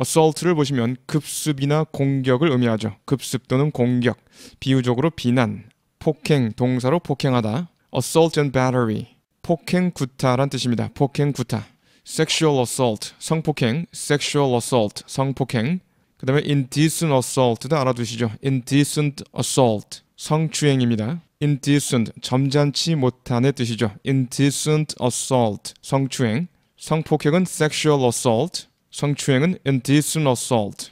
assault를 보시면 급습이나 공격을 의미하죠. 급습 또는 공격, 비유적으로 비난, 폭행, 동사로 폭행하다, assault and battery, 폭행 구타란 뜻입니다. 폭행 구타, sexual assault, 성폭행, sexual assault, 성폭행, 그 다음에 indecent assault도 알아두시죠. indecent assault, 성추행입니다. indecent, 점잖지 못한의 뜻이죠. indecent assault, 성추행, 성폭행은 sexual assault, 성추행은 in decent assault